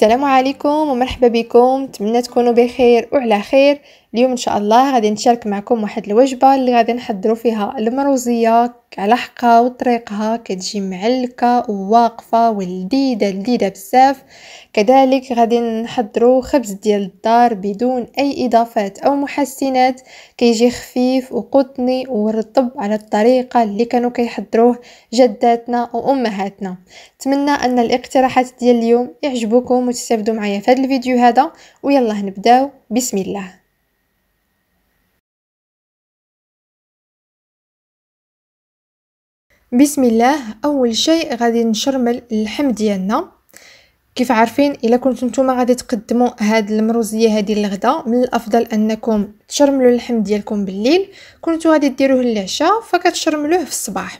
السلام عليكم ومرحبا بكم نتمنى تكونوا بخير وعلى خير اليوم ان شاء الله غادي نشارك معكم واحد الوجبه اللي غادي نحضروا فيها المروزيه على حقها وطريقها كتجي معلكه وواقفه ولذيذه لذيذه بزاف كذلك غادي نحضروا خبز ديال الدار بدون اي اضافات او محسنات كيجي خفيف وقطني ورطب على الطريقه اللي كانوا كيحضروه جداتنا وامهاتنا نتمنى ان الاقتراحات ديال اليوم يعجبوكم وتستافدوا معايا في هذا الفيديو هذا ويلا نبداو بسم الله بسم الله اول شيء غادي نشرمل اللحم ديالنا كيف عارفين الا كنتو نتوما غادي تقدموا هاد المروزيه هادي للغدا من الافضل انكم تشرملوا اللحم ديالكم بالليل كنتو غادي ديروه للعشاء فكتشرملوه في الصباح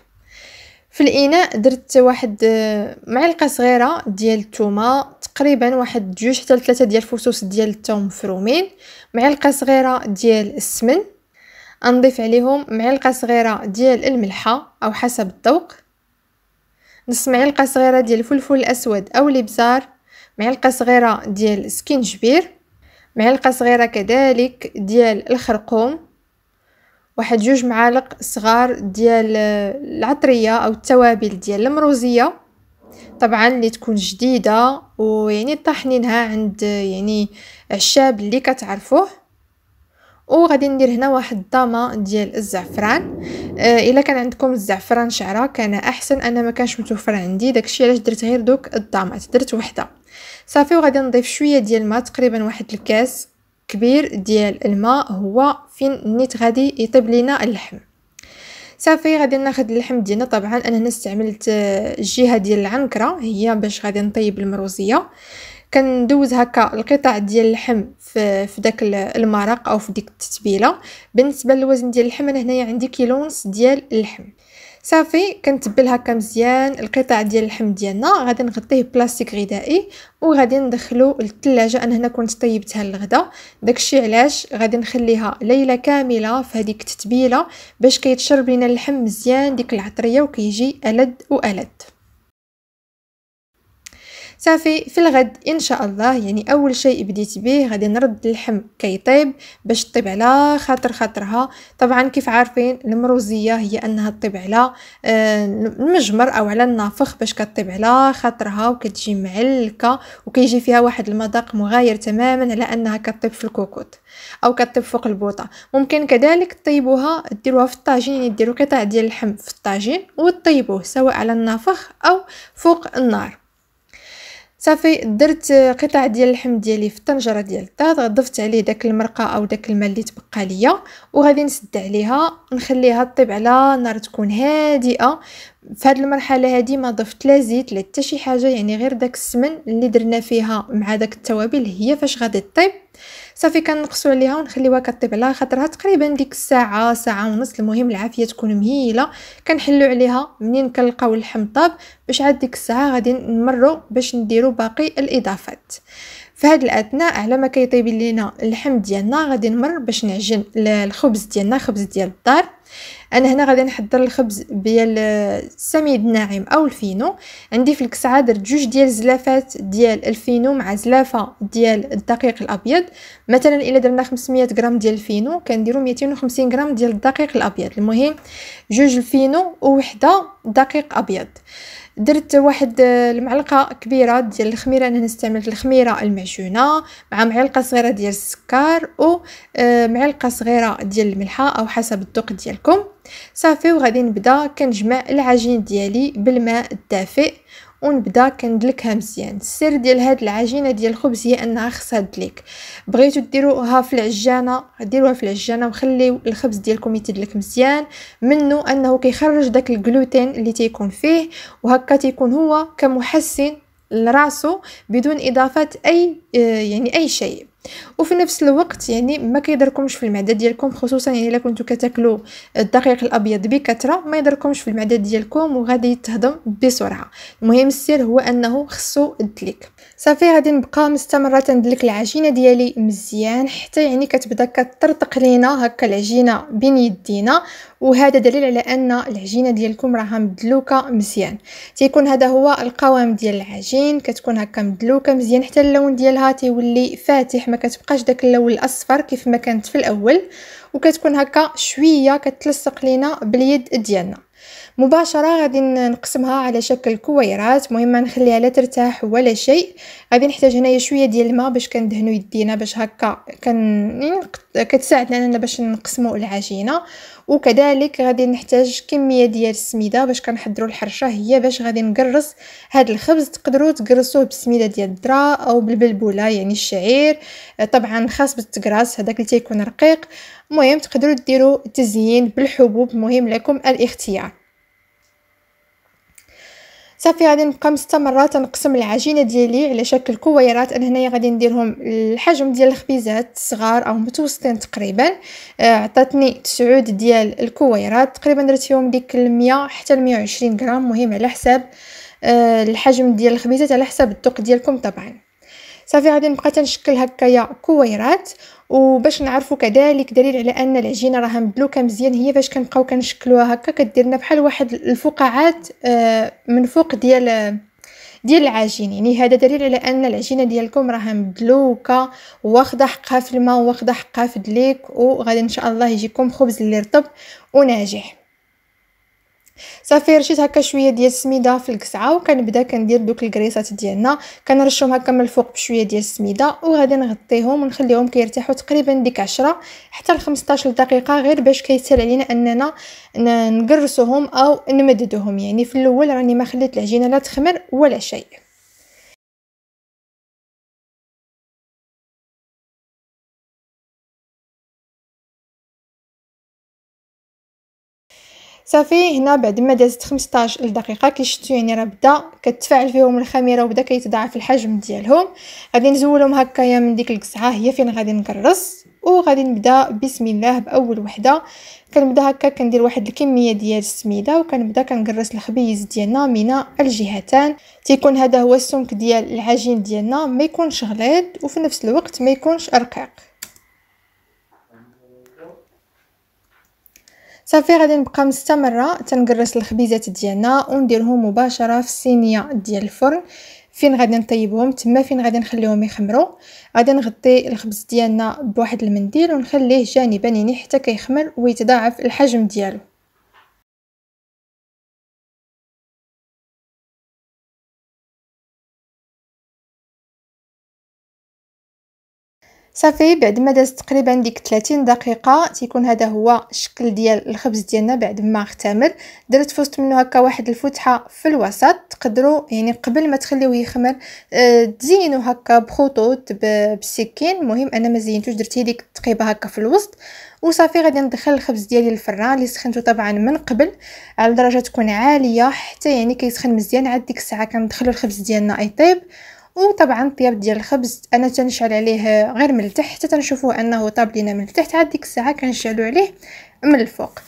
في الاناء درت واحد آه، معلقه صغيره ديال الثومه تقريبا واحد جوج حتى ثلاثه ديال الفصوص ديال الثوم مفرومين معلقه صغيره ديال السمن نضيف عليهم معلقه صغيره ديال الملحه او حسب الذوق نص معلقه صغيره ديال الفلفل الاسود او الابزار معلقه صغيره ديال سكينجبير معلقه صغيره كذلك ديال الخرقوم واحد جوج معالق صغار ديال العطريه او التوابل ديال المروزيه طبعا اللي تكون جديده ويعني طحنينها عند يعني الشاب اللي كتعرفوه وغادي ندير هنا واحد الضامه ديال الزعفران آه، الا كان عندكم الزعفران شعره كان احسن انا ما كانش متوفر عندي داكشي علاش درت غير دوك الضامات درت وحده صافي وغادي نضيف شويه ديال الماء تقريبا واحد الكاس كبير ديال الماء هو فين نيت غادي يطيب لينا اللحم صافي غادي ناخذ اللحم ديالنا طبعا انا هنا استعملت الجهه آه، ديال العنكره هي باش غادي نطيب المروزيه كندوز هكا القطع ديال اللحم في في داك المرق او في ديك التتبيله بالنسبه للوزن ديال اللحم انا هنايا عندي كيلو ونص ديال اللحم صافي كنتبل هكا مزيان القطع ديال اللحم ديالنا غادي نغطيه بلاستيك غذائي وغادي ندخلو للثلاجه انا هنا كنت طيبتها للغدا داكشي علاش غادي نخليها ليله كامله في هذيك التتبيله باش كيتشرب لينا اللحم مزيان ديك العطريه وكيجي الد والد صافي في الغد ان شاء الله يعني اول شيء بديت به غادي نرد اللحم كيطيب باش طيب على خاطر خاطرها طبعا كيف عارفين المروزيه هي انها طيب على آه، المجمر او على النافخ باش كطيب على خاطرها وكتجي معلكه وكيجي فيها واحد المذاق مغاير تماما على انها كطيب في الكوكوت او كطيب فوق البوطه ممكن كذلك طيبوها ديروها في الطاجين يعني ديروا قطع ديال اللحم في الطاجين وطيبوه سواء على النافخ او فوق النار صافي درت قطع ديال اللحم ديالي في الطنجره ديال الطاط ضفت عليه داك المرقه او داك الماء اللي تبقى ليا وغادي نسد عليها نخليها طيب على نار تكون هادئه في هذه المرحله هذه ما ضفت لا زيت لا حتى شي حاجه يعني غير داك السمن اللي درنا فيها مع داك التوابل هي فاش غادي طيب صافي كنقصوا عليها ونخليوها كطيب على خاطرها تقريبا ديك الساعه ساعه ونص المهم العافيه تكون مهيله كنحلو عليها منين كنلقاو اللحم طاب باش عاد ديك الساعه غادي نمروا باش نديروا باقي الاضافات في هاد الاثناء على ما كيطيب لينا اللحم ديالنا غادي نمر باش نعجن الخبز ديالنا خبز ديال الدار انا هنا غادي نحضر الخبز ديال السميد الناعم او الفينو عندي في الكسعه درت جوج ديال زلافات ديال الفينو مع زلافه ديال الدقيق الابيض مثلا الا درنا 500 غرام ديال الفينو كنديروا 250 غرام ديال الدقيق الابيض المهم جوج الفينو ووحده دقيق ابيض آه درت واحد آه، المعلقه كبيره ديال الخميره انا نستعمل الخميره المعجونه مع معلقه صغيره ديال السكر ومعلقه آه، معلقه صغيره ديال الملحه او حسب الذوق ديالكم صافي وغادي نبدا كنجمع العجين ديالي بالماء الدافئ ونبدا كندلكها مزيان السر ديال هاد العجينه ديال الخبز هي انها خصها تدلك بغيتو ديروها في العجانه ديروها في العجانه وخليو الخبز ديالكم يتدلك مزيان منه انه كيخرج داك الجلوتين اللي تيكون فيه وهكا تيكون هو كمحسن لراسو بدون اضافه اي آه، يعني اي شيء وفي نفس الوقت يعني ما كيضركمش في المعده ديالكم خصوصا يعني الا كنتو كتاكلوا الدقيق الابيض بكثره ما يضركمش في المعده ديالكم وغادي يتهضم بسرعه المهم السر هو انه خصو الدليك صافي غادي نبقى مستمره تندلك العجينه ديالي مزيان حتى يعني كتبدا كترطق لينا هكا العجينه بين يدينا وهذا دليل على ان العجينه ديالكم راها مدلوكه مزيان تيكون هذا هو القوام ديال العجين كتكون هكا مدلوكه مزيان حتى اللون ديالها تيولي فاتح ما كتبقاش داك اللون الاصفر كيف ما كانت في الاول وكتكون هكا شويه كتلصق لينا باليد ديالنا مباشرة غادي نقسمها على شكل كويرات مهم نخليها لا ترتاح ولا شيء غادي نحتاج هنايا شوية ديال الماء باش كندهنو يدينا باش هكا كن يعني كتساعدنا اننا باش نقسمو العجينة وكذلك غادي نحتاج كمية ديال السميدة باش كنحضروا الحرشة هي باش غادي نقرص هاد الخبز تقدروا تقرصوه بالسميدة ديال الذرة او بالبلبولة يعني الشعير طبعا خاص بالتقراص هذاك اللي تيكون رقيق المهم تقدروا ديروا تزيين بالحبوب مهم لكم الاختيار صافي غادي نبقى مستمره تنقسم نقسم العجينه ديالي على شكل كويرات انا هنايا غادي نديرهم الحجم ديال الخبيزات صغار او متوسطين تقريبا آه، عطاتني تسعود ديال الكويرات تقريبا درت فيهم ديك 100 حتى 120 غرام مهم على حساب آه، الحجم ديال الخبيزات على حساب الذوق ديالكم طبعا صافي غادي نبقى تنشكل هكايا كويرات وباش نعرفوا كذلك دليل على ان العجينه راها مدلوكه مزيان هي فاش كنبقاو كنشكلوها هكا كدير لنا بحال واحد الفقاعات آه، من فوق ديال ديال العجين يعني هذا دليل على ان العجينه ديالكم راها مدلوكه واخده حقها في الماء واخده حقها في الدليك وغادي ان شاء الله يجيكم خبز اللي رطب وناجح صافي رشيت هكا شويه ديال السميده في القصعه وكنبدا كندير دوك الكريسات ديالنا كنرشهم هكا من الفوق بشويه ديال السميده وغادي نغطيهم ونخليهم كيرتاحوا تقريبا ديك 10 حتى ل 15 دقيقه غير باش كيسهل علينا اننا نقرصوهم او نمددوهم يعني في الاول راني ما خليت العجينه لا تخمر ولا شيء صافي هنا بعد ما دازت 15 دقيقه كي شفتو يعني راه بدا كتفاعل فيهم الخميره وبدا كيتضاعف الحجم ديالهم غادي نزولهم هكايا من ديك القصعه هي فين غادي نكرص وغادي نبدا بسم الله باول وحده كنبدا هكا كندير واحد الكميه ديال السميده وكنبدا كنكرص الخبيز ديالنا من الجهتان تيكون هذا هو السمك ديال العجين ديالنا ما يكونش غليظ وفي نفس الوقت ما يكونش رقيق صافي غادي نبقى مستمره تنكرس الخبيزات ديالنا ونديرهم مباشره في الصينيه ديال الفرن فين غادي نطيبهم تما فين غادي نخليهم يخمروا غادي نغطي الخبز ديالنا بواحد المنديل ونخليه جانبا يعني حتى كيخمر ويتضاعف الحجم ديالو صافي بعد ما دازت تقريبا ديك 30 دقيقه تيكون هذا هو الشكل ديال الخبز ديالنا بعد ما اختمر درت فوسط منه هكا واحد الفتحه في الوسط تقدروا يعني قبل ما تخليوه يخمر اه هكا بخطوط بالسكين المهم انا ما زينتوش درت هذيك التقيبه هكا في الوسط وصافي غادي ندخل الخبز ديالي للفران اللي سخنته طبعا من قبل على درجه تكون عاليه حتى يعني كيسخن مزيان عاد ديك الساعه كندخلوا الخبز ديالنا يطيب وطبعا الطياب ديال الخبز انا تنشعل عليه غير من التحت حتى تنشوفوه انه طاب لينا من التحت عاد ديك الساعه كنشعلو عليه من الفوق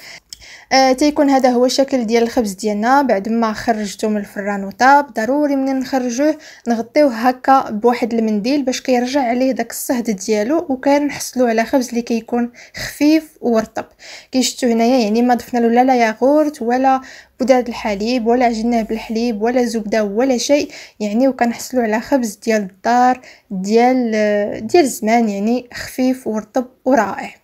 آه، تيكون هذا هو الشكل ديال الخبز ديالنا بعد ما خرجته من الفران وطاب ضروري من نخرجوه نغطيوه هكا بواحد المنديل باش كيرجع عليه داك الصهد ديالو وكنحصلوا على خبز اللي كيكون خفيف ورطب شفتوا هنايا يعني ما ضفنا له لا لا ياغورت ولا بوداد الحليب ولا عجناه بالحليب ولا زبده ولا شيء يعني وكنحصلوا على خبز ديال الدار ديال آه، ديال زمان يعني خفيف ورطب ورائع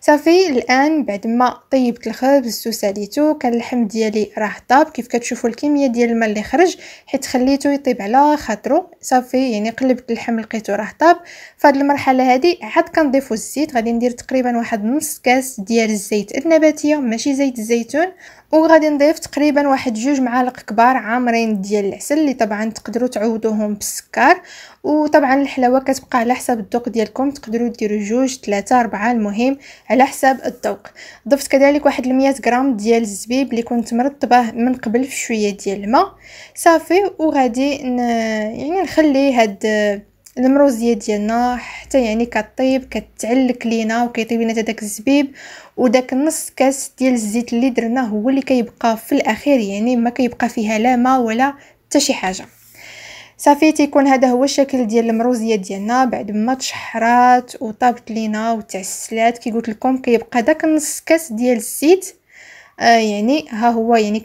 صافي الان بعد ما طيبت الخبز وساليته كان اللحم ديالي راه طاب كيف كتشوفوا الكميه ديال الماء اللي خرج حيت خليته يطيب على خاطرو صافي يعني قلبت اللحم لقيته راه طاب فهاد المرحله هذه عاد كنضيفوا الزيت غادي ندير تقريبا واحد نص كاس ديال الزيت النباتيه ماشي زيت الزيتون وغادي نضيف تقريبا واحد جوج معالق كبار عامرين ديال العسل اللي طبعا تقدروا تعوضوهم بالسكر وطبعا الحلاوه كتبقى على حسب الذوق ديالكم تقدروا ديروا جوج ثلاثة أربعة المهم على حسب الذوق ضفت كذلك واحد 100 غرام ديال الزبيب اللي كنت مرطبه من قبل في شويه ديال الماء صافي وغادي يعني نخلي هاد المروزيه ديالنا حتى يعني كطيب كتعلك لينا وكيطيب لينا داك الزبيب وداك نص كاس ديال الزيت اللي درناه هو اللي كيبقى في الاخير يعني ما كيبقى فيها لا ما ولا حتى شي حاجه صافي تيكون هذا هو الشكل ديال المروزيه ديالنا بعد ما تشحرات وطابت لينا وتعسلات كي قلت لكم كيبقى داك نص كاس ديال الزيت آه يعني ها هو يعني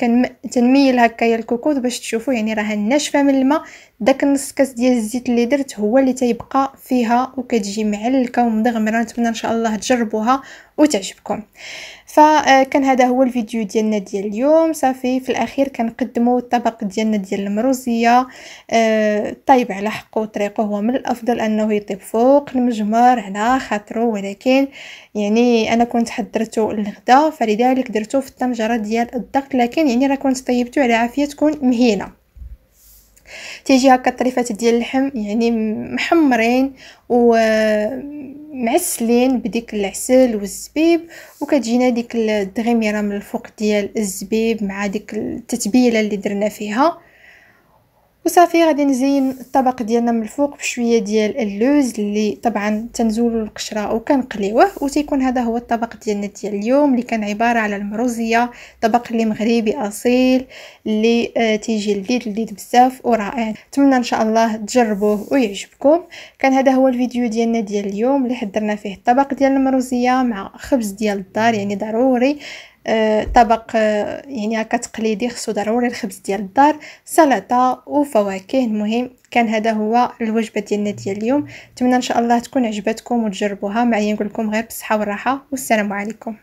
كنميل هكايا الكوكوط باش تشوفوا يعني راه ناشفه من الماء داك النص كاس ديال الزيت اللي درت هو اللي تيبقى فيها وكتجي معلكه ومدغمره نتمنى ان شاء الله تجربوها وتعجبكم فكان آه، هذا هو الفيديو ديالنا ديال اليوم صافي في الاخير كنقدموا الطبق ديالنا ديال المروزيه طيب على حقه وطريقه هو من الافضل انه يطيب فوق المجمر على خاطره ولكن يعني انا كنت حضرته للغدا فلذلك درته في الطنجره ديال الضغط لكن يعني راه كنت طيبته على عافيه تكون مهينه تيجي هكا الطريفات ديال اللحم يعني محمرين ومعسلين معسلين بديك العسل والزبيب وكتجينا ديك الدغيميره من الفوق ديال الزبيب مع ديك التتبيله اللي درنا فيها وصافي غادي نزين الطبق ديالنا من الفوق بشويه ديال اللوز اللي طبعا تنزولو القشره وكنقليوه وتيكون هذا هو الطبق ديالنا ديال اليوم اللي كان عباره على المروزيه طبق اللي مغربي اصيل اللي آه تيجي لذيذ لذيذ بزاف ورائع نتمنى ان شاء الله تجربوه ويعجبكم كان هذا هو الفيديو ديالنا ديال اليوم اللي حضرنا فيه الطبق ديال المروزيه مع خبز ديال الدار يعني ضروري طبق يعني هكا تقليدي خصو ضروري الخبز ديال الدار سلطه وفواكه المهم كان هذا هو الوجبه ديالنا ديال اليوم نتمنى ان شاء الله تكون عجبتكم وتجربوها معايا نقول لكم غير بالصحه والراحه والسلام عليكم